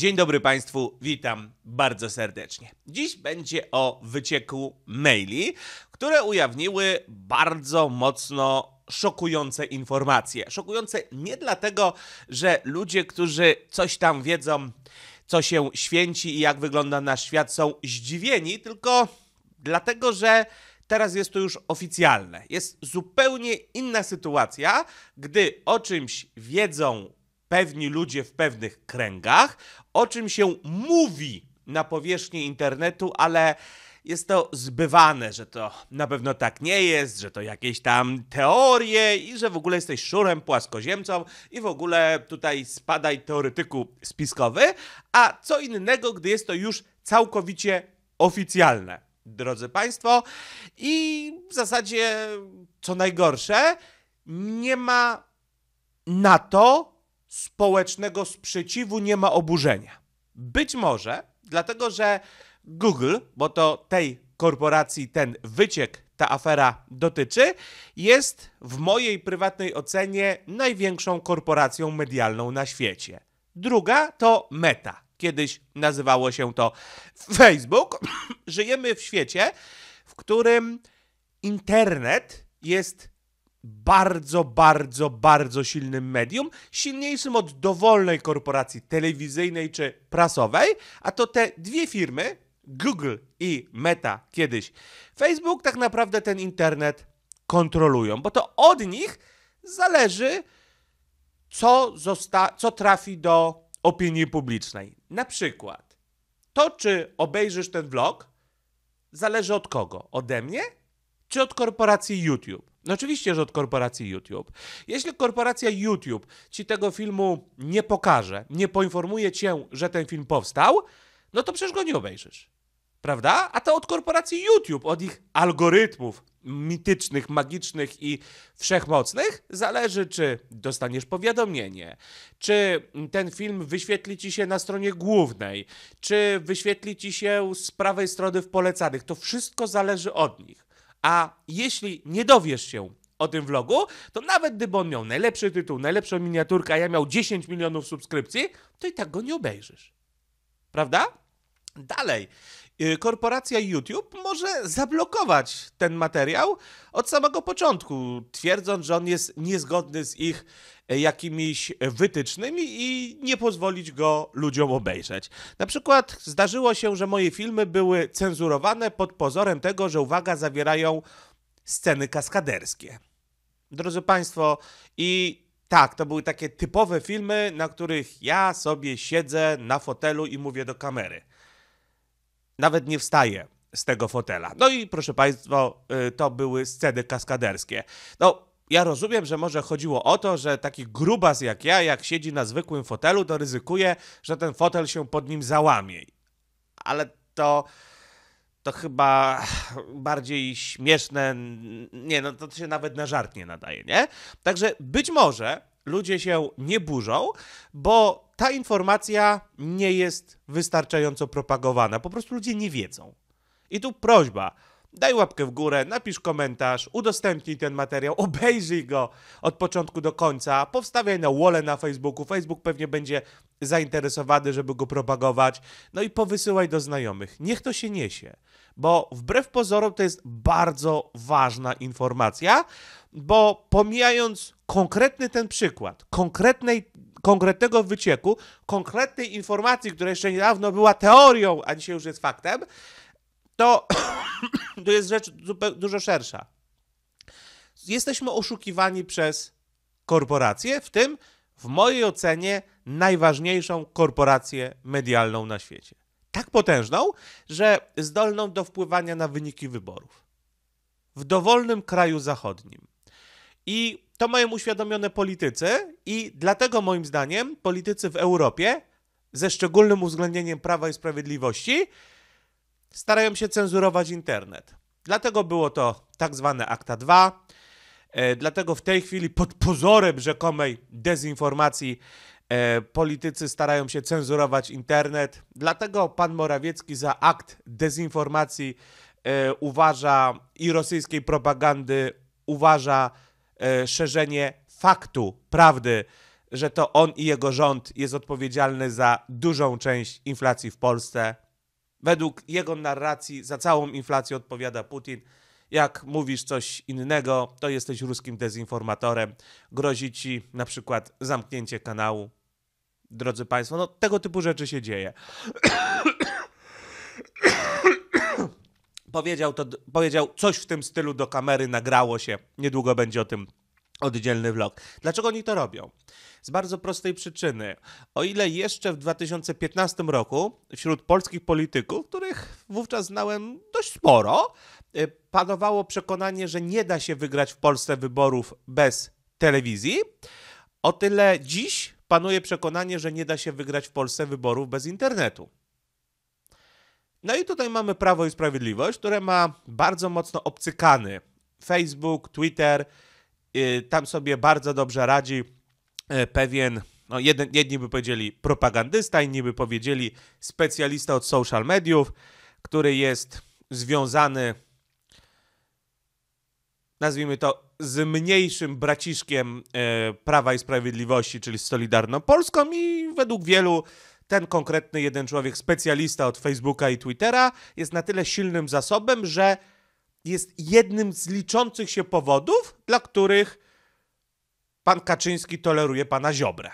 Dzień dobry Państwu, witam bardzo serdecznie. Dziś będzie o wycieku maili, które ujawniły bardzo mocno szokujące informacje. Szokujące nie dlatego, że ludzie, którzy coś tam wiedzą, co się święci i jak wygląda nasz świat, są zdziwieni, tylko dlatego, że teraz jest to już oficjalne. Jest zupełnie inna sytuacja, gdy o czymś wiedzą pewni ludzie w pewnych kręgach, o czym się mówi na powierzchni internetu, ale jest to zbywane, że to na pewno tak nie jest, że to jakieś tam teorie i że w ogóle jesteś szurem, płaskoziemcą i w ogóle tutaj spadaj teoretyku spiskowy, a co innego, gdy jest to już całkowicie oficjalne, drodzy Państwo. I w zasadzie, co najgorsze, nie ma na to społecznego sprzeciwu, nie ma oburzenia. Być może dlatego, że Google, bo to tej korporacji ten wyciek, ta afera dotyczy, jest w mojej prywatnej ocenie największą korporacją medialną na świecie. Druga to Meta. Kiedyś nazywało się to Facebook. Żyjemy w świecie, w którym internet jest bardzo, bardzo, bardzo silnym medium, silniejszym od dowolnej korporacji telewizyjnej czy prasowej, a to te dwie firmy, Google i Meta kiedyś, Facebook tak naprawdę ten internet kontrolują, bo to od nich zależy, co, zosta- co trafi do opinii publicznej. Na przykład, to czy obejrzysz ten vlog, zależy od kogo? Ode mnie czy od korporacji YouTube? No oczywiście, że od korporacji YouTube. Jeśli korporacja YouTube ci tego filmu nie pokaże, nie poinformuje cię, że ten film powstał, no to przecież go nie obejrzysz. Prawda? A to od korporacji YouTube, od ich algorytmów mitycznych, magicznych i wszechmocnych zależy, czy dostaniesz powiadomienie, czy ten film wyświetli ci się na stronie głównej, czy wyświetli ci się z prawej strony w polecanych. To wszystko zależy od nich. A jeśli nie dowiesz się o tym vlogu, to nawet gdyby on miał najlepszy tytuł, najlepszą miniaturkę, a ja miał 10 milionów subskrypcji, to i tak go nie obejrzysz. Prawda? Dalej. Y, korporacja YouTube może zablokować ten materiał od samego początku, twierdząc, że on jest niezgodny z ich e, jakimiś wytycznymi i nie pozwolić go ludziom obejrzeć. Na przykład zdarzyło się, że moje filmy były cenzurowane pod pozorem tego, że uwaga, zawierają sceny kaskaderskie. Drodzy Państwo, i tak, to były takie typowe filmy, na których ja sobie siedzę na fotelu i mówię do kamery nawet nie wstaje z tego fotela. No i proszę Państwa, y, to były sceny kaskaderskie. No, ja rozumiem, że może chodziło o to, że taki grubas jak ja, jak siedzi na zwykłym fotelu, to ryzykuje, że ten fotel się pod nim załamie. Ale to to chyba bardziej śmieszne. Nie, no to się nawet na żart nie nadaje, nie? Także być może ludzie się nie burzą, bo ta informacja nie jest wystarczająco propagowana. Po prostu ludzie nie wiedzą. I tu prośba. Daj łapkę w górę, napisz komentarz, udostępnij ten materiał, obejrzyj go od początku do końca, powstawiaj na wole na Facebooku. Facebook pewnie będzie zainteresowany, żeby go propagować. No i powysyłaj do znajomych. Niech to się niesie, bo wbrew pozorom to jest bardzo ważna informacja, bo pomijając konkretny ten przykład, konkretnej konkretnego wycieku, konkretnej informacji, która jeszcze niedawno była teorią, a dzisiaj już jest faktem, to, to jest rzecz dużo szersza. Jesteśmy oszukiwani przez korporacje, w tym, w mojej ocenie, najważniejszą korporację medialną na świecie. Tak potężną, że zdolną do wpływania na wyniki wyborów. W dowolnym kraju zachodnim. I to mają uświadomione politycy i dlatego moim zdaniem politycy w Europie, ze szczególnym uwzględnieniem Prawa i Sprawiedliwości, starają się cenzurować internet. Dlatego było to tak zwane Akta 2. E, dlatego w tej chwili pod pozorem rzekomej dezinformacji e, politycy starają się cenzurować internet. Dlatego pan Morawiecki za akt dezinformacji e, uważa i rosyjskiej propagandy uważa E, szerzenie faktu, prawdy, że to on i jego rząd jest odpowiedzialny za dużą część inflacji w Polsce. Według jego narracji za całą inflację odpowiada Putin. Jak mówisz coś innego, to jesteś ruskim dezinformatorem. Grozi ci na przykład zamknięcie kanału. Drodzy Państwo, no tego typu rzeczy się dzieje. Powiedział, to, powiedział coś w tym stylu do kamery, nagrało się. Niedługo będzie o tym oddzielny vlog. Dlaczego oni to robią? Z bardzo prostej przyczyny. O ile jeszcze w 2015 roku wśród polskich polityków, których wówczas znałem dość sporo, y, panowało przekonanie, że nie da się wygrać w Polsce wyborów bez telewizji, o tyle dziś panuje przekonanie, że nie da się wygrać w Polsce wyborów bez internetu. No i tutaj mamy Prawo i Sprawiedliwość, które ma bardzo mocno obcykany Facebook, Twitter. Y, tam sobie bardzo dobrze radzi y, pewien, no jeden, jedni by powiedzieli propagandysta, inni by powiedzieli specjalista od social mediów, który jest związany, nazwijmy to, z mniejszym braciszkiem y, Prawa i Sprawiedliwości, czyli z Solidarną Polską i według wielu ten konkretny jeden człowiek, specjalista od Facebooka i Twittera, jest na tyle silnym zasobem, że jest jednym z liczących się powodów, dla których pan Kaczyński toleruje pana Ziobrę.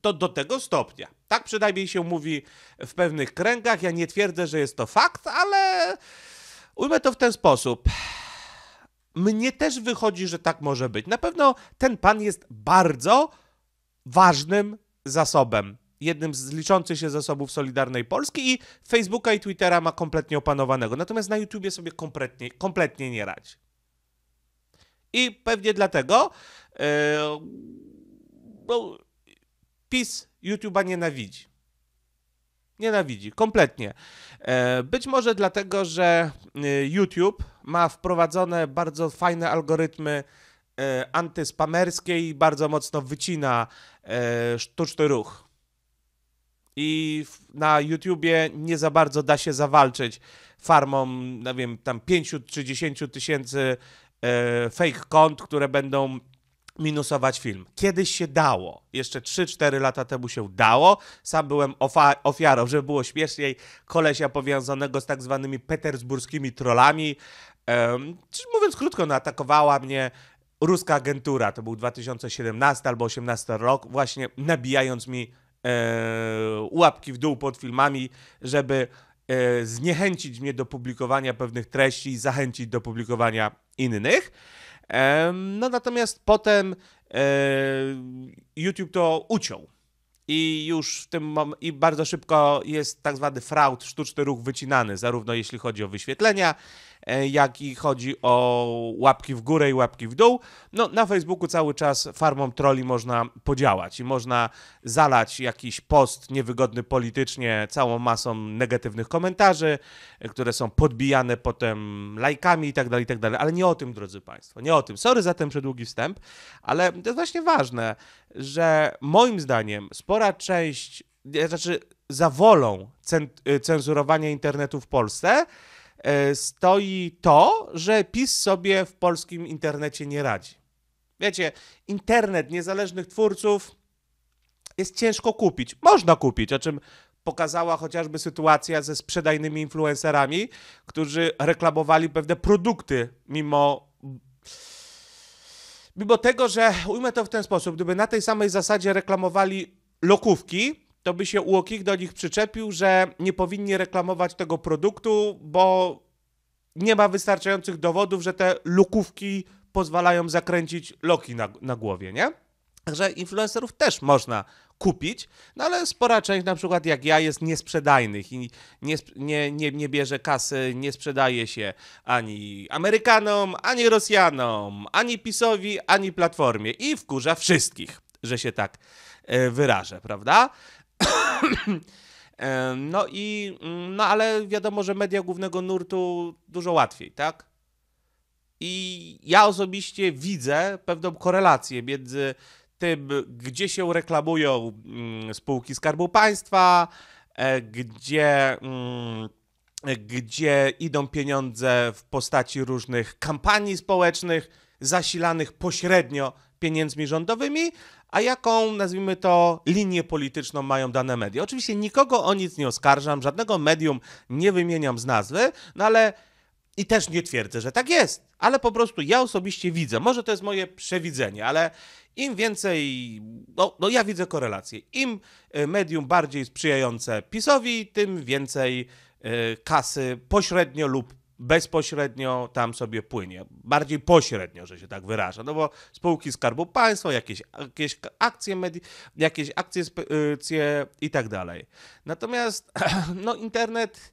To do tego stopnia. Tak przynajmniej się mówi w pewnych kręgach. Ja nie twierdzę, że jest to fakt, ale ujmę to w ten sposób. Mnie też wychodzi, że tak może być. Na pewno ten pan jest bardzo ważnym zasobem jednym z liczących się zasobów Solidarnej Polski i Facebooka i Twittera ma kompletnie opanowanego. Natomiast na YouTubie sobie kompletnie, kompletnie nie radzi. I pewnie dlatego yy, no, PiS YouTube'a nienawidzi. Nienawidzi, kompletnie. E, być może dlatego, że e, YouTube ma wprowadzone bardzo fajne algorytmy antyspamerskie i bardzo mocno wycina sztuczny ruch i na YouTubie nie za bardzo da się zawalczyć farmom, nie no wiem, tam 5 czy 10 tysięcy e, fake kont, które będą minusować film. Kiedyś się dało. Jeszcze 3-4 lata temu się dało. Sam byłem ofiarą, żeby było śmieszniej, kolesia powiązanego z tak zwanymi petersburskimi trollami. Um, mówiąc krótko, no, atakowała mnie ruska agentura, to był 2017 albo 2018 rok, właśnie nabijając mi E, łapki w dół pod filmami, żeby e, zniechęcić mnie do publikowania pewnych treści i zachęcić do publikowania innych. No natomiast potem e, YouTube to uciął. I już w tym i bardzo szybko jest tak zwany fraud, sztuczny ruch wycinany, zarówno jeśli chodzi o wyświetlenia, E, jak i chodzi o łapki w górę i łapki w dół. No, na Facebooku cały czas farmą troli można podziałać i można zalać jakiś post niewygodny politycznie całą masą negatywnych komentarzy, e, które są podbijane potem lajkami itd., tak itd., tak ale nie o tym, drodzy Państwo, nie o tym. Sorry za ten przedługi wstęp, ale to jest właśnie ważne, że moim zdaniem spora część, e, znaczy za wolą cen- cenzurowania internetu w Polsce E, stoi to, że PiS sobie w polskim internecie nie radzi. Wiecie, internet niezależnych twórców jest ciężko kupić. Można kupić, o czym pokazała chociażby sytuacja ze sprzedajnymi influencerami, którzy reklamowali pewne produkty, mimo, mimo tego, że ujmę to w ten sposób, gdyby na tej samej zasadzie reklamowali lokówki, to by się UOKiK do nich przyczepił, że nie powinni reklamować tego produktu, bo nie ma wystarczających dowodów, że te lukówki pozwalają zakręcić loki na, na głowie, nie? Także influencerów też można kupić, no ale spora część, na przykład jak ja, jest niesprzedajnych i nie, nie, nie, nie bierze kasy, nie sprzedaje się ani Amerykanom, ani Rosjanom, ani PiSowi, ani Platformie i wkurza wszystkich, że się tak e, wyrażę, prawda? no i, mm, no ale wiadomo, że media głównego nurtu dużo łatwiej, tak? I ja osobiście widzę pewną korelację między tym, gdzie się reklamują mm, spółki Skarbu Państwa, e, gdzie, mm, gdzie idą pieniądze w postaci różnych kampanii społecznych, zasilanych pośrednio pieniędzmi rządowymi, a jaką, nazwijmy to, linię polityczną mają dane media. Oczywiście nikogo o nic nie oskarżam, żadnego medium nie wymieniam z nazwy, no ale i też nie twierdzę, że tak jest. Ale po prostu ja osobiście widzę, może to jest moje przewidzenie, ale im więcej, no, no ja widzę korelację, im e, medium bardziej sprzyjające PiSowi, tym więcej e, kasy pośrednio lub bezpośrednio tam sobie płynie. Bardziej pośrednio, że się tak wyraża. No bo spółki Skarbu Państwa, jakieś, jakieś akcje, medi- jakieś akcje specie y, i tak dalej. Natomiast no internet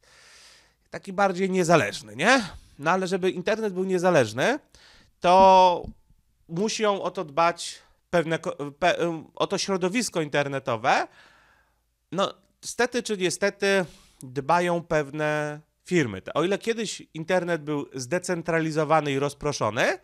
taki bardziej niezależny, nie? No ale żeby internet był niezależny, to musi o to dbać pewne, pe, o to środowisko internetowe. No, stety czy niestety dbają pewne firmy. O ile kiedyś internet był zdecentralizowany i rozproszony,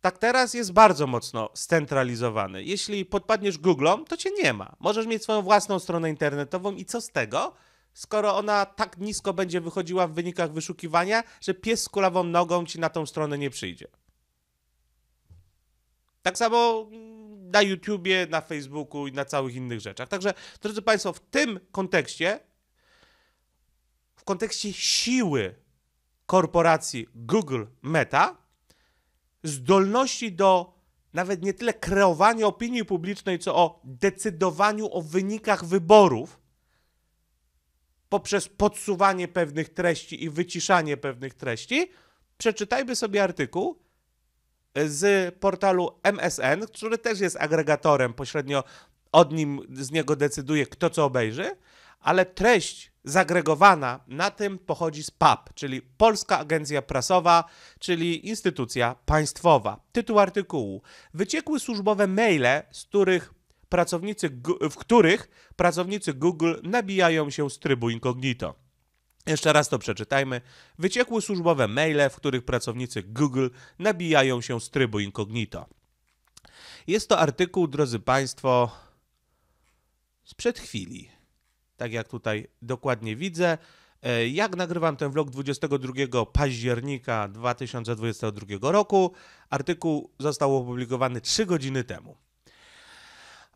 tak teraz jest bardzo mocno scentralizowany. Jeśli podpadniesz Google'om, to cię nie ma. Możesz mieć swoją własną stronę internetową i co z tego, skoro ona tak nisko będzie wychodziła w wynikach wyszukiwania, że pies z kulawą nogą ci na tą stronę nie przyjdzie. Tak samo na YouTubie, na Facebooku i na całych innych rzeczach. Także, drodzy Państwo, w tym kontekście w kontekście siły korporacji Google Meta, zdolności do nawet nie tyle kreowania opinii publicznej, co o decydowaniu o wynikach wyborów poprzez podsuwanie pewnych treści i wyciszanie pewnych treści, przeczytajmy sobie artykuł z portalu MSN, który też jest agregatorem, pośrednio od nim, z niego decyduje, kto co obejrzy, ale treść zagregowana na tym pochodzi z PAP, czyli Polska Agencja Prasowa, czyli instytucja państwowa. Tytuł artykułu. Wyciekły służbowe maile, z których pracownicy, w których pracownicy Google nabijają się z trybu incognito. Jeszcze raz to przeczytajmy. Wyciekły służbowe maile, w których pracownicy Google nabijają się z trybu incognito. Jest to artykuł, drodzy Państwo, sprzed chwili tak jak tutaj dokładnie widzę. E, jak nagrywam ten vlog 22 października 2022 roku, artykuł został opublikowany 3 godziny temu.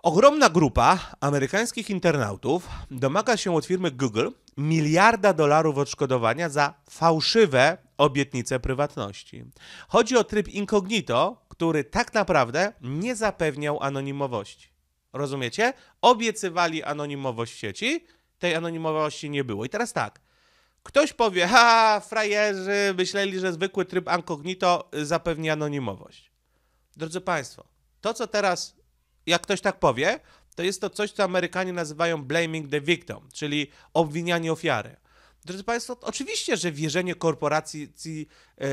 Ogromna grupa amerykańskich internautów domaga się od firmy Google miliarda dolarów odszkodowania za fałszywe obietnice prywatności. Chodzi o tryb incognito, który tak naprawdę nie zapewniał anonimowości. Rozumiecie? Obiecywali anonimowość sieci, tej anonimowości nie było. I teraz tak, ktoś powie, ha, frajerzy myśleli, że zwykły tryb incognito zapewni anonimowość. Drodzy Państwo, to co teraz, jak ktoś tak powie, to jest to coś, co Amerykanie nazywają blaming the victim, czyli obwinianie ofiary. Drodzy Państwo, oczywiście, że wierzenie korporacji e,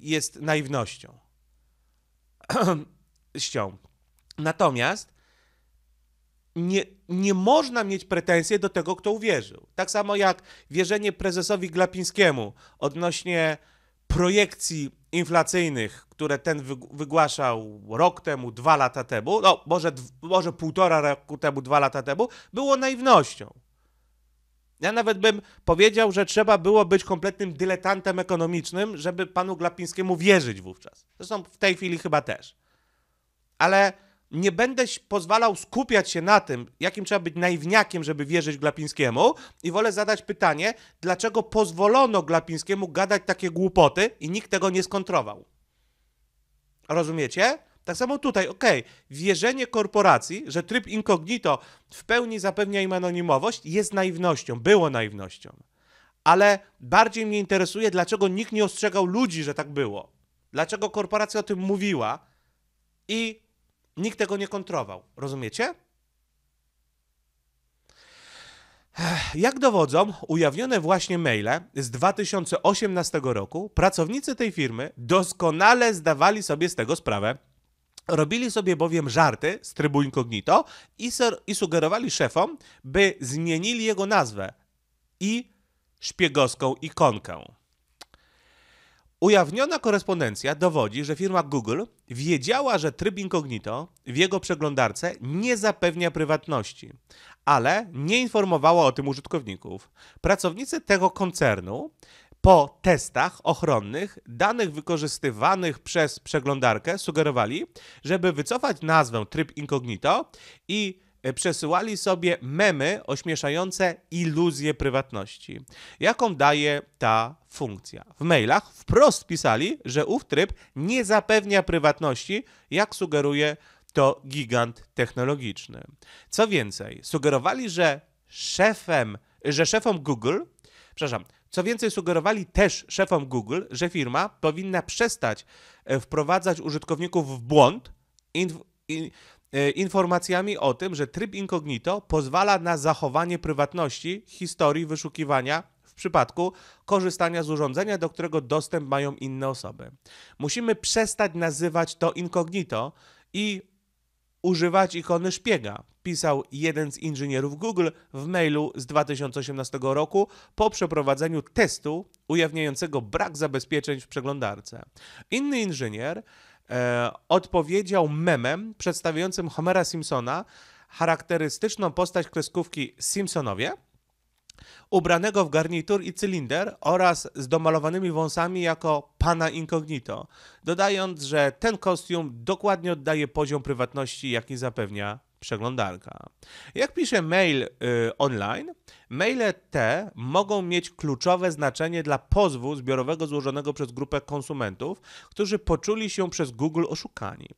jest naiwnością. Natomiast nie, nie można mieć pretensji do tego, kto uwierzył. Tak samo jak wierzenie prezesowi Glapińskiemu odnośnie projekcji inflacyjnych, które ten wygłaszał rok temu, dwa lata temu, no może, może półtora roku temu, dwa lata temu, było naiwnością. Ja nawet bym powiedział, że trzeba było być kompletnym dyletantem ekonomicznym, żeby panu Glapińskiemu wierzyć wówczas. Zresztą w tej chwili chyba też. Ale nie będę pozwalał skupiać się na tym, jakim trzeba być naiwniakiem, żeby wierzyć Glapińskiemu i wolę zadać pytanie, dlaczego pozwolono Glapińskiemu gadać takie głupoty i nikt tego nie skontrował. Rozumiecie? Tak samo tutaj, okej, okay, wierzenie korporacji, że tryb incognito w pełni zapewnia im anonimowość, jest naiwnością, było naiwnością. Ale bardziej mnie interesuje, dlaczego nikt nie ostrzegał ludzi, że tak było. Dlaczego korporacja o tym mówiła i Nikt tego nie kontrował. Rozumiecie? Jak dowodzą ujawnione właśnie maile z 2018 roku, pracownicy tej firmy doskonale zdawali sobie z tego sprawę. Robili sobie bowiem żarty z trybu incognito i, i sugerowali szefom, by zmienili jego nazwę i szpiegowską ikonkę. Ujawniona korespondencja dowodzi, że firma Google wiedziała, że tryb incognito w jego przeglądarce nie zapewnia prywatności, ale nie informowała o tym użytkowników. Pracownicy tego koncernu po testach ochronnych danych wykorzystywanych przez przeglądarkę sugerowali, żeby wycofać nazwę tryb incognito i E, przesyłali sobie memy ośmieszające iluzję prywatności, jaką daje ta funkcja. W mailach wprost pisali, że ów tryb nie zapewnia prywatności, jak sugeruje to gigant technologiczny. Co więcej, sugerowali, że szefem, że szefom Google, przepraszam, co więcej, sugerowali też szefom Google, że firma powinna przestać e, wprowadzać użytkowników w błąd, in, in, E, informacjami o tym, że tryb incognito pozwala na zachowanie prywatności historii wyszukiwania w przypadku korzystania z urządzenia, do którego dostęp mają inne osoby. Musimy przestać nazywać to incognito i używać ikony szpiega, pisał jeden z inżynierów Google w mailu z 2018 roku po przeprowadzeniu testu ujawniającego brak zabezpieczeń w przeglądarce. Inny inżynier e, odpowiedział memem przedstawiającym Homera Simpsona, charakterystyczną postać kreskówki Simpsonowie, ubranego w garnitur i cylinder oraz z domalowanymi wąsami jako pana incognito, dodając, że ten kostium dokładnie oddaje poziom prywatności, jaki zapewnia przeglądarka. Jak pisze mail y, online, maile te mogą mieć kluczowe znaczenie dla pozwu zbiorowego złożonego przez grupę konsumentów, którzy poczuli się przez Google oszukani.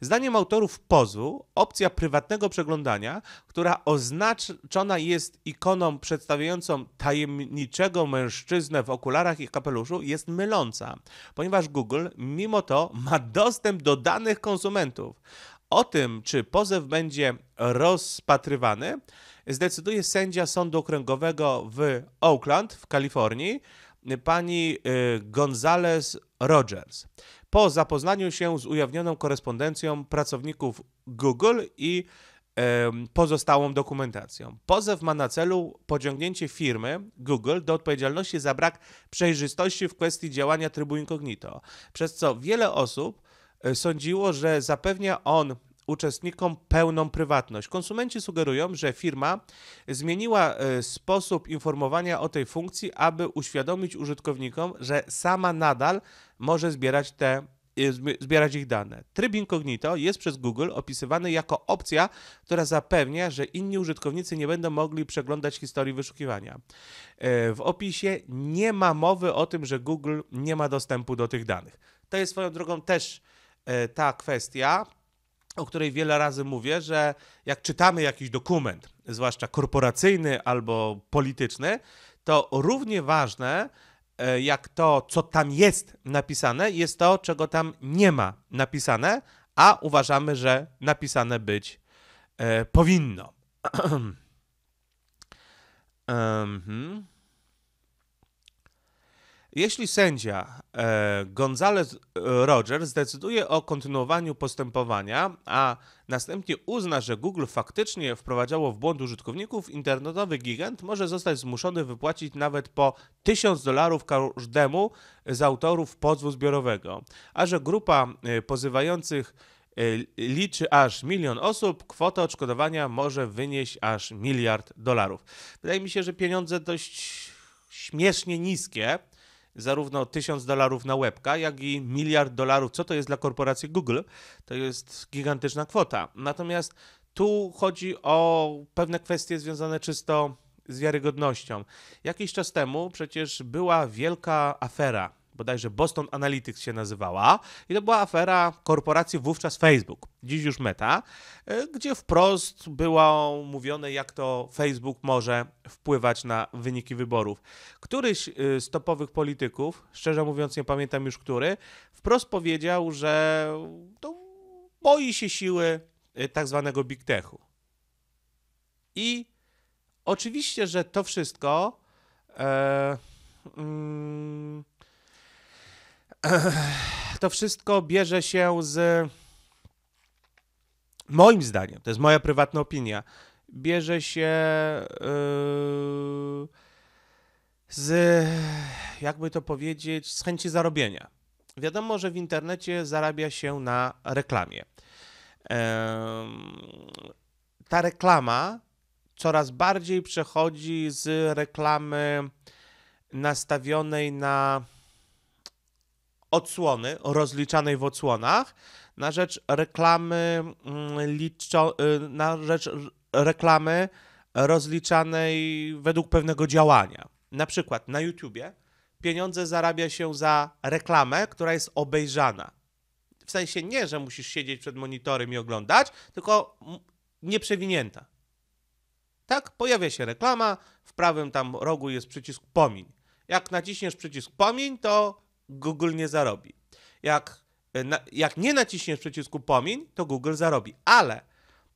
Zdaniem autorów pozwu, opcja prywatnego przeglądania, która oznaczona jest ikoną przedstawiającą tajemniczego mężczyznę w okularach i kapeluszu, jest myląca, ponieważ Google mimo to ma dostęp do danych konsumentów. O tym, czy pozew będzie rozpatrywany, zdecyduje sędzia Sądu Okręgowego w Oakland w Kalifornii, pani y, Gonzales Rogers. Po zapoznaniu się z ujawnioną korespondencją pracowników Google i pozostałą dokumentacją. Pozew ma na celu pociągnięcie firmy Google do odpowiedzialności za brak przejrzystości w kwestii działania trybu incognito, przez co wiele osób E, sądziło, że zapewnia on uczestnikom pełną prywatność. Konsumenci sugerują, że firma zmieniła e, sposób informowania o tej funkcji, aby uświadomić użytkownikom, że sama nadal może zbierać te e, zbierać ich dane. Tryb incognito jest przez Google opisywany jako opcja, która zapewnia, że inni użytkownicy nie będą mogli przeglądać historii wyszukiwania. W opisie nie ma mowy o tym, że Google nie ma dostępu do tych danych. To jest swoją drogą też E, ta kwestia, o której wiele razy mówię, że jak czytamy jakiś dokument, zwłaszcza korporacyjny albo polityczny, to równie ważne e, jak to, co tam jest napisane, jest to, czego tam nie ma napisane, a uważamy, że napisane być e, powinno. um, Jeśli sędzia e, Gonzales e, Rogers zdecyduje o kontynuowaniu postępowania, a następnie uzna, że Google faktycznie wprowadzało w błąd użytkowników, internetowy gigant może zostać zmuszony wypłacić nawet po 1000 dolarów każdemu z autorów pozwu zbiorowego, a że grupa e, pozywających e, liczy aż milion osób, kwota odszkodowania może wynieść aż miliard dolarów. Wydaje mi się, że pieniądze dość śmiesznie niskie zarówno 1000 dolarów na łebka, jak i miliard dolarów, co to jest dla korporacji Google, to jest gigantyczna kwota. Natomiast tu chodzi o pewne kwestie związane czysto z wiarygodnością. Jakiś czas temu przecież była wielka afera bodajże Boston Analytics się nazywała i to była afera korporacji wówczas Facebook, dziś już Meta, e, gdzie wprost było mówione, jak to Facebook może wpływać na wyniki wyborów. Któryś e, z topowych polityków, szczerze mówiąc nie pamiętam już który, wprost powiedział, że to boi się siły e, tak zwanego big techu. I oczywiście, że to wszystko... E, mm, to wszystko bierze się z. Moim zdaniem, to jest moja prywatna opinia, bierze się yy, z, jakby to powiedzieć, z chęci zarobienia. Wiadomo, że w internecie zarabia się na reklamie. Yy, ta reklama coraz bardziej przechodzi z reklamy nastawionej na odsłony rozliczanej w odsłonach na rzecz reklamy mm, liczo, y, na rzecz reklamy rozliczanej według pewnego działania. Na przykład na YouTubie pieniądze zarabia się za reklamę, która jest obejrzana. W sensie nie, że musisz siedzieć przed monitorem i oglądać, tylko nieprzewinięta. Tak, pojawia się reklama, w prawym tam rogu jest przycisk pomiń. Jak naciśniesz przycisk pomiń, to Google nie zarobi. Jak, e, jak nie naciśniesz przycisku pomiń, to Google zarobi. Ale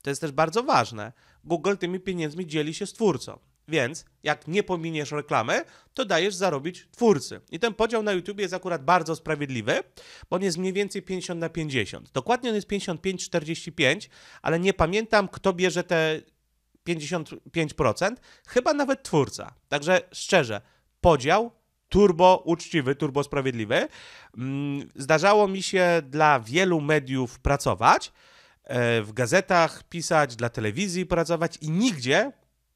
to jest też bardzo ważne. Google tymi pieniędzmi dzieli się z twórcą. Więc jak nie pominiesz reklamy, to dajesz zarobić twórcy. I ten podział na YouTube jest akurat bardzo sprawiedliwy, bo on jest mniej więcej 50 na 50. Dokładnie on jest 55-45, ale nie pamiętam, kto bierze te 55%, chyba nawet twórca. Także szczerze, podział turbo uczciwy, turbo sprawiedliwy. Mm, zdarzało mi się dla wielu mediów pracować, e, w gazetach pisać, dla telewizji pracować i nigdzie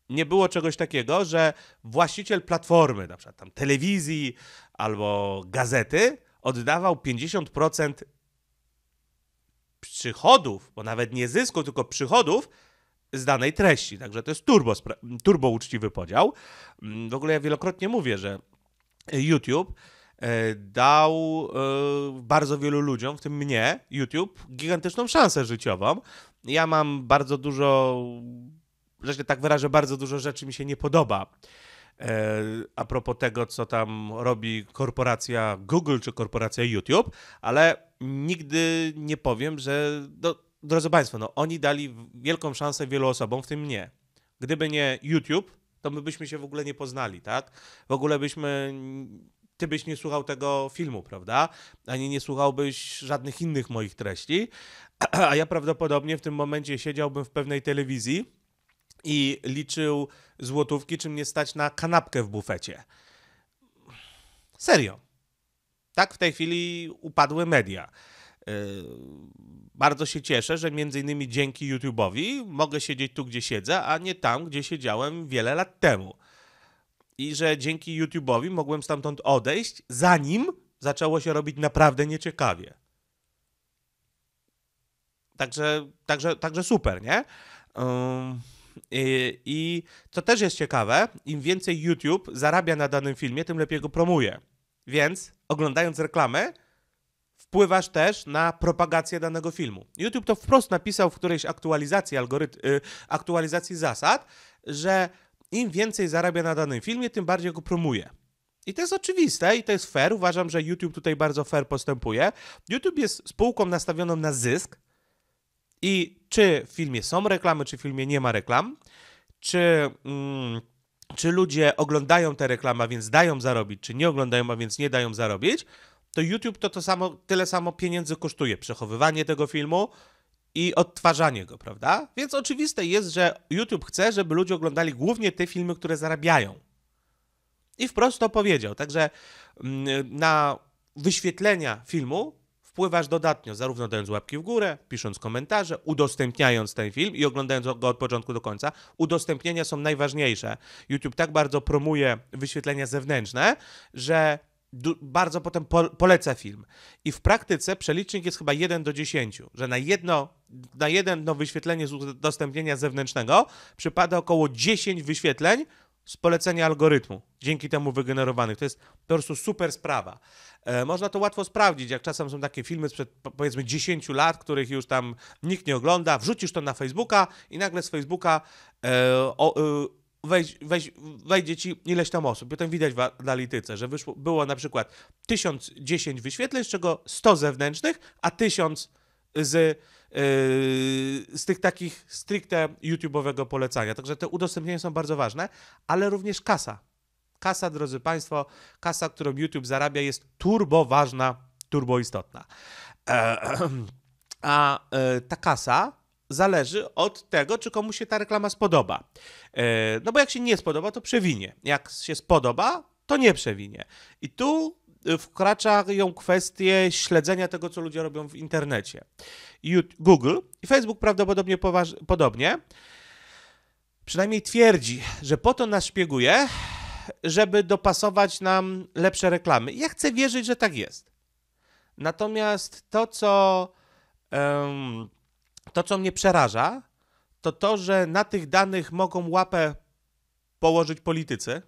nie było czegoś takiego, że właściciel platformy, na przykład tam telewizji albo gazety, oddawał 50% przychodów, bo nawet nie zysku, tylko przychodów z danej treści. Także to jest turbo, turbo uczciwy podział. Mm, w ogóle ja wielokrotnie mówię, że E, YouTube e, dał e, bardzo wielu ludziom, w tym mnie, YouTube, gigantyczną szansę życiową. Ja mam bardzo dużo, że się tak wyrażę, bardzo dużo rzeczy mi się nie podoba. A propos tego, co tam robi korporacja Google czy korporacja YouTube, ale nigdy nie powiem, że. No, drodzy Państwo, no, oni dali wielką szansę wielu osobom, w tym mnie. Gdyby nie YouTube, to my byśmy się w ogóle nie poznali, tak? W ogóle byśmy ty byś nie słuchał tego filmu, prawda? Ani nie słuchałbyś żadnych innych moich treści. A ja prawdopodobnie w tym momencie siedziałbym w pewnej telewizji i liczył złotówki, czy mnie stać na kanapkę w bufecie. Serio. Tak w tej chwili upadły media. E, bardzo się cieszę, że między innymi dzięki YouTube'owi mogę siedzieć tu, gdzie siedzę, a nie tam, gdzie siedziałem wiele lat temu. I że dzięki YouTube'owi mogłem stamtąd odejść, zanim zaczęło się robić naprawdę nieciekawie. Także, także, także super, nie? Um, i, I też jest ciekawe, im więcej YouTube zarabia na danym filmie, tym lepiej go promuje. Więc oglądając reklamę, wpływasz też na propagację danego filmu. YouTube to wprost napisał w którejś aktualizacji, algoryt- y, aktualizacji zasad, że im więcej zarabia na danym filmie, tym bardziej go promuje. I to jest oczywiste i to jest fair. Uważam, że YouTube tutaj bardzo fair postępuje. YouTube jest spółką nastawioną na zysk i czy w filmie są reklamy, czy w filmie nie ma reklam, czy, mm, czy ludzie oglądają te reklamy, a więc dają zarobić, czy nie oglądają, a więc nie dają zarobić, to YouTube to, to samo, tyle samo pieniędzy kosztuje przechowywanie tego filmu i odtwarzanie go, prawda? Więc oczywiste jest, że YouTube chce, żeby ludzie oglądali głównie te filmy, które zarabiają. I wprost to powiedział. Także mm, na wyświetlenia filmu wpływasz dodatnio, zarówno dając łapki w górę, pisząc komentarze, udostępniając ten film i oglądając go od początku do końca. Udostępnienia są najważniejsze. YouTube tak bardzo promuje wyświetlenia zewnętrzne, że bardzo potem po poleca film. I w praktyce przelicznik jest chyba 1 do 10, że na jedno, na jedno wyświetlenie z udostępnienia zewnętrznego przypada około 10 wyświetleń z polecenia algorytmu, dzięki temu wygenerowanych. To jest po prostu super sprawa. E, można to łatwo sprawdzić, jak czasem są takie filmy sprzed powiedzmy 10 lat, których już tam nikt nie ogląda, wrzucisz to na Facebooka i nagle z Facebooka e, o, e, wejdź, wejdź, wejdzie ci ileś tam osób. Potem widać w analityce, że wyszło, było na przykład 1010 wyświetleń, z czego 100 zewnętrznych, a 1000 z, yy, z tych takich stricte YouTube'owego polecania. Także te udostępnienia są bardzo ważne, ale również kasa. Kasa, drodzy Państwo, kasa, którą YouTube zarabia, jest turbo ważna, turbo istotna. E, a e, ta kasa zależy od tego, czy komuś się ta reklama spodoba. E, no bo jak się nie spodoba, to przewinie. Jak się spodoba, to nie przewinie. I tu wkraczają kwestie śledzenia tego, co ludzie robią w internecie. Google i Facebook prawdopodobnie podobnie. Przynajmniej twierdzi, że po to nas szpieguje, żeby dopasować nam lepsze reklamy. I ja chcę wierzyć, że tak jest. Natomiast to, co. Um, to, co mnie przeraża, to to, że na tych danych mogą łapę położyć politycy.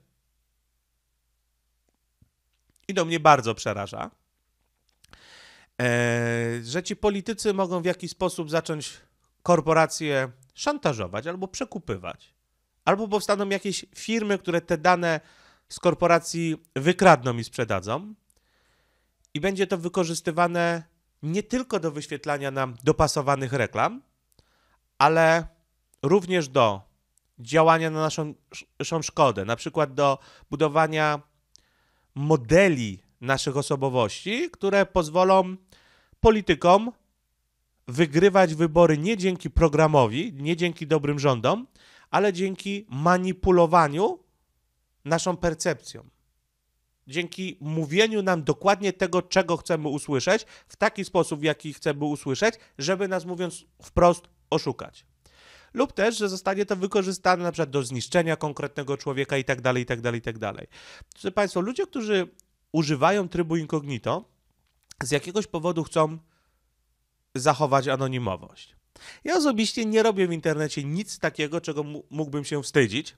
I to mnie bardzo przeraża. Eee, że ci politycy mogą w jakiś sposób zacząć korporacje szantażować albo przekupywać. Albo powstaną jakieś firmy, które te dane z korporacji wykradną i sprzedadzą. I będzie to wykorzystywane nie tylko do wyświetlania nam dopasowanych reklam, ale również do działania na naszą, naszą szkodę, na przykład do budowania modeli naszych osobowości, które pozwolą politykom wygrywać wybory nie dzięki programowi, nie dzięki dobrym rządom, ale dzięki manipulowaniu naszą percepcją dzięki mówieniu nam dokładnie tego, czego chcemy usłyszeć, w taki sposób, w jaki chcemy usłyszeć, żeby nas mówiąc wprost oszukać. Lub też, że zostanie to wykorzystane na przykład do zniszczenia konkretnego człowieka i tak dalej, i tak dalej, i tak dalej. Proszę Państwo, ludzie, którzy używają trybu incognito, z jakiegoś powodu chcą zachować anonimowość. Ja osobiście nie robię w internecie nic takiego, czego mógłbym się wstydzić.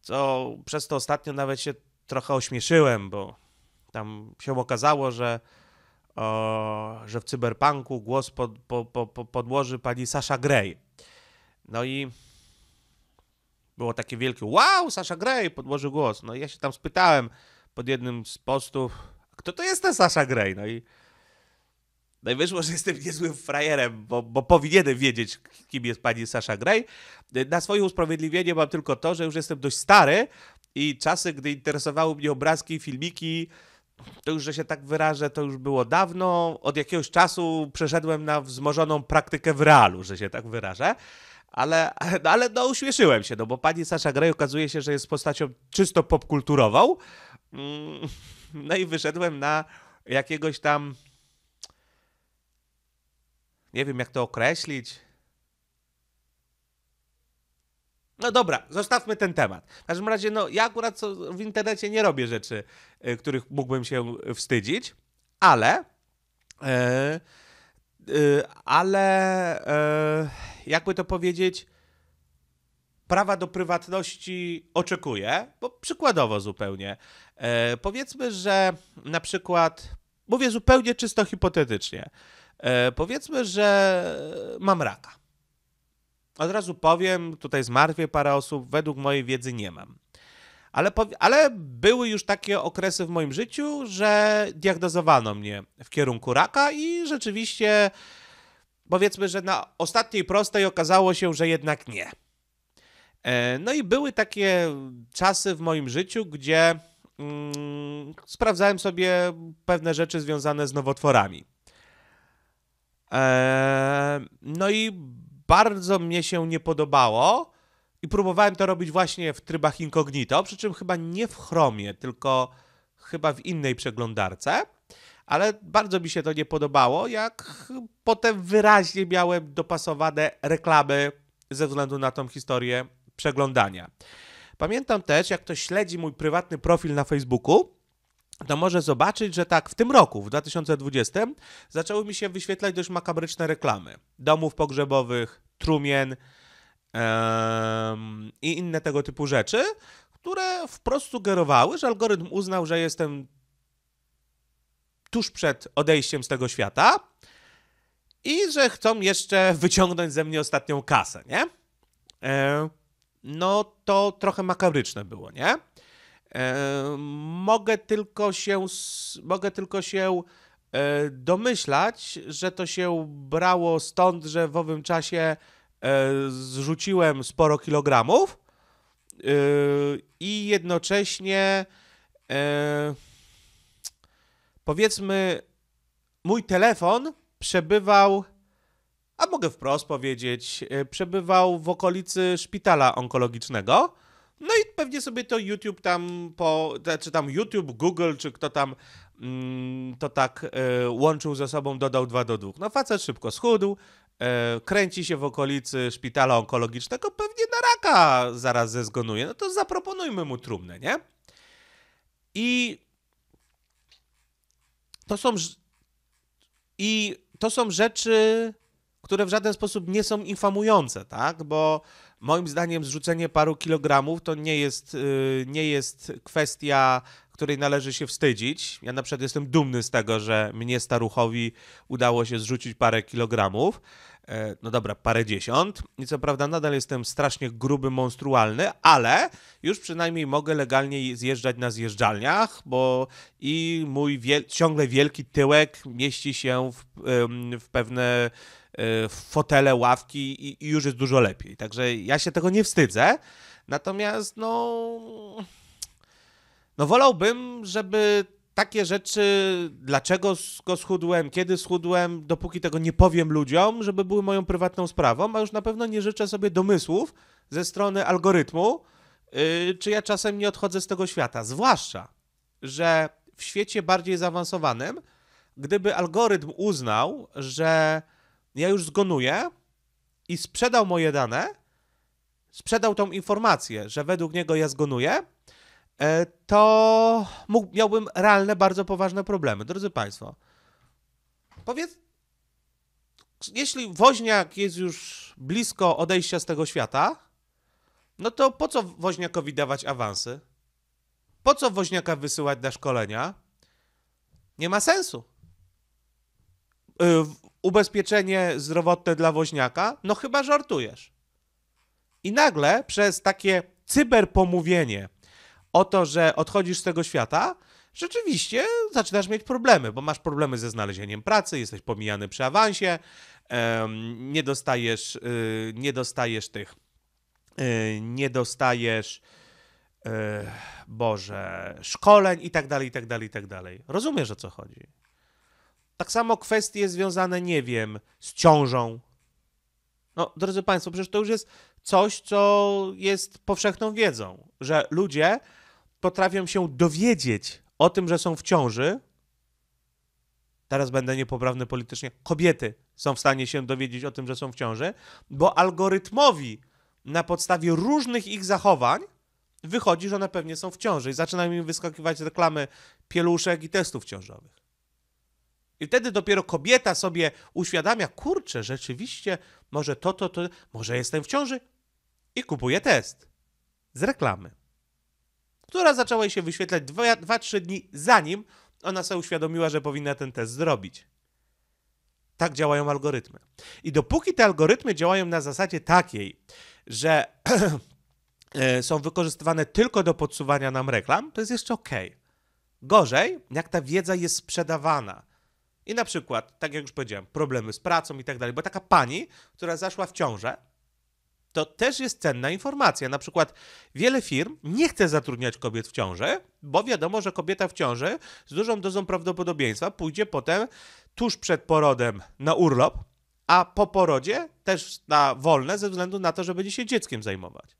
Co przez to ostatnio nawet się trochę ośmieszyłem, bo tam się okazało, że, o, że w cyberpunku głos pod, po, po, podłoży pani Sasha Gray. No i było takie wielkie, wow, Sasha Gray podłoży głos. No i ja się tam spytałem pod jednym z postów, kto to jest ten Sasha Gray? No i, no i wyszło, że jestem niezłym frajerem, bo, bo powinienem wiedzieć, kim jest pani Sasha Gray. Na swoje usprawiedliwienie mam tylko to, że już jestem dość stary, i czasy, gdy interesowały mnie obrazki i filmiki, to już, że się tak wyrażę, to już było dawno. Od jakiegoś czasu przeszedłem na wzmożoną praktykę w realu, że się tak wyrażę. Ale, ale no, uśmieszyłem się, no bo pani Sasza Grey okazuje się, że jest postacią czysto popkulturową. Mm, no i wyszedłem na jakiegoś tam. Nie wiem, jak to określić. No dobra, zostawmy ten temat. W każdym razie, no ja akurat w internecie nie robię rzeczy, e, których mógłbym się wstydzić, ale. E, e, ale. jakby to powiedzieć prawa do prywatności oczekuje, bo przykładowo zupełnie. powiedzmy, że na przykład, mówię zupełnie czysto hipotetycznie, powiedzmy, że mam raka. Od razu powiem, tutaj zmartwię parę osób, według mojej wiedzy nie mam. Ale, ale były już takie okresy w moim życiu, że diagnozowano mnie w kierunku raka i rzeczywiście powiedzmy, że na ostatniej prostej okazało się, że jednak nie. E, no i były takie czasy w moim życiu, gdzie mm, sprawdzałem sobie pewne rzeczy związane z nowotworami. E, no i bardzo mnie się nie podobało i próbowałem to robić właśnie w trybach incognito, przy czym chyba nie w Chromie, tylko chyba w innej przeglądarce, ale bardzo mi się to nie podobało, jak potem wyraźnie miałem dopasowane reklamy ze względu na tą historię przeglądania. Pamiętam też, jak ktoś śledzi mój prywatny profil na Facebooku, to może zobaczyć, że tak w tym roku, w 2020, zaczęły mi się wyświetlać dość makabryczne reklamy domów pogrzebowych, trumien yy, i inne tego typu rzeczy, które wprost sugerowały, że algorytm uznał, że jestem tuż przed odejściem z tego świata i że chcą jeszcze wyciągnąć ze mnie ostatnią kasę, nie? Yy, no to trochę makabryczne było, nie? E, mogę tylko się, mogę tylko się e, domyślać, że to się brało stąd, że w owym czasie e, zrzuciłem sporo kilogramów i jednocześnie powiedzmy mój telefon przebywał a mogę wprost powiedzieć, przebywał w okolicy szpitala onkologicznego no i pewnie sobie to YouTube tam po, czy znaczy tam YouTube, Google, czy kto tam mm, to tak y, łączył ze sobą, dodał 2 do 2. No facet szybko schudł, y, kręci się w okolicy szpitala onkologicznego, pewnie na raka zaraz zezgonuje. No to zaproponujmy mu trumnę, nie? I to są i to są rzeczy które w żaden sposób nie są infamujące, tak? Bo moim zdaniem zrzucenie paru kilogramów to nie jest, y, nie jest kwestia której należy się wstydzić. Ja na przykład jestem dumny z tego, że mnie staruchowi udało się zrzucić parę kilogramów. E, no dobra, parę dziesiąt. I co prawda nadal jestem strasznie gruby, monstrualny, ale już przynajmniej mogę legalnie zjeżdżać na zjeżdżalniach, bo i mój wiel ciągle wielki tyłek mieści się w, w pewne Y, fotele, ławki i, i już jest dużo lepiej. Także ja się tego nie wstydzę. Natomiast no. No wolałbym, żeby takie rzeczy, dlaczego go schudłem, kiedy schudłem, dopóki tego nie powiem ludziom, żeby były moją prywatną sprawą, a już na pewno nie życzę sobie domysłów ze strony algorytmu, yy, czy ja czasem nie odchodzę z tego świata. Zwłaszcza, że w świecie bardziej zaawansowanym, gdyby algorytm uznał, że ja już zgonuję i sprzedał moje dane, sprzedał tą informację, że według niego ja zgonuję, e, to mógł, miałbym realne, bardzo poważne problemy. Drodzy Państwo, powiedz, jeśli woźniak jest już blisko odejścia z tego świata, no to po co woźniakowi dawać awansy? Po co woźniaka wysyłać na szkolenia? Nie ma sensu. E, ubezpieczenie zdrowotne dla woźniaka? No chyba żartujesz. I nagle przez takie cyberpomówienie o to, że odchodzisz z tego świata, rzeczywiście zaczynasz mieć problemy, bo masz problemy ze znalezieniem pracy, jesteś pomijany przy awansie, nie dostajesz, y, nie dostajesz tych, y, nie dostajesz, y, Boże, szkoleń i tak dalej, i tak dalej, i tak dalej. Rozumiesz, o co chodzi. Tak samo kwestie związane, nie wiem, z ciążą. No, drodzy Państwo, przecież to już jest coś, co jest powszechną wiedzą, że ludzie potrafią się dowiedzieć o tym, że są w ciąży. Teraz będę niepoprawny politycznie. Kobiety są w stanie się dowiedzieć o tym, że są w ciąży, bo algorytmowi na podstawie różnych ich zachowań wychodzi, że one pewnie są w ciąży i zaczynają im wyskakiwać reklamy pieluszek i testów ciążowych. I wtedy dopiero kobieta sobie uświadamia, kurczę, rzeczywiście, może to, to, to, może jestem w ciąży. I kupuje test z reklamy, która zaczęła jej się wyświetlać 2-3 dni zanim ona sobie uświadomiła, że powinna ten test zrobić. Tak działają algorytmy. I dopóki te algorytmy działają na zasadzie takiej, że e, są wykorzystywane tylko do podsuwania nam reklam, to jest jeszcze ok. Gorzej, jak ta wiedza jest sprzedawana i na przykład, tak jak już powiedziałem, problemy z pracą i tak dalej, bo taka pani, która zaszła w ciążę, to też jest cenna informacja. Na przykład wiele firm nie chce zatrudniać kobiet w ciąży, bo wiadomo, że kobieta w ciąży z dużą dozą prawdopodobieństwa pójdzie potem tuż przed porodem na urlop, a po porodzie też na wolne ze względu na to, że będzie się dzieckiem zajmować.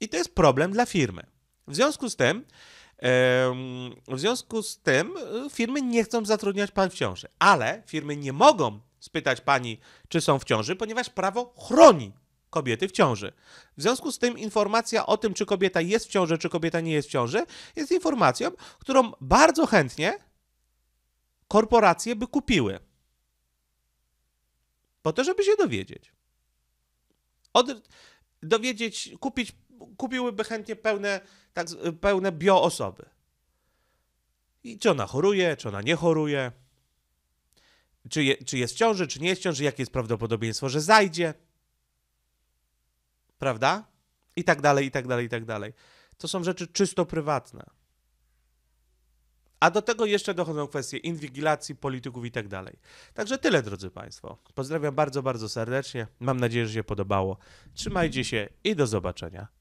I to jest problem dla firmy. W związku z tym w związku z tym y, firmy nie chcą zatrudniać pań w ciąży, ale firmy nie mogą spytać pani, czy są w ciąży, ponieważ prawo chroni kobiety w ciąży. W związku z tym informacja o tym, czy kobieta jest w ciąży, czy kobieta nie jest w ciąży, jest informacją, którą bardzo chętnie korporacje by kupiły. Po to, żeby się dowiedzieć. Od, dowiedzieć, kupić, kupiłyby chętnie pełne tak y, pełne bioosoby. I czy ona choruje, czy ona nie choruje, czy, je, czy jest w ciąży, czy nie jest w ciąży, jakie jest prawdopodobieństwo, że zajdzie. Prawda? I tak dalej, i tak dalej, i tak dalej. To są rzeczy czysto prywatne. A do tego jeszcze dochodzą kwestie inwigilacji, polityków i tak dalej. Także tyle, drodzy Państwo. Pozdrawiam bardzo, bardzo serdecznie. Mam nadzieję, że się podobało. Trzymajcie się i do zobaczenia.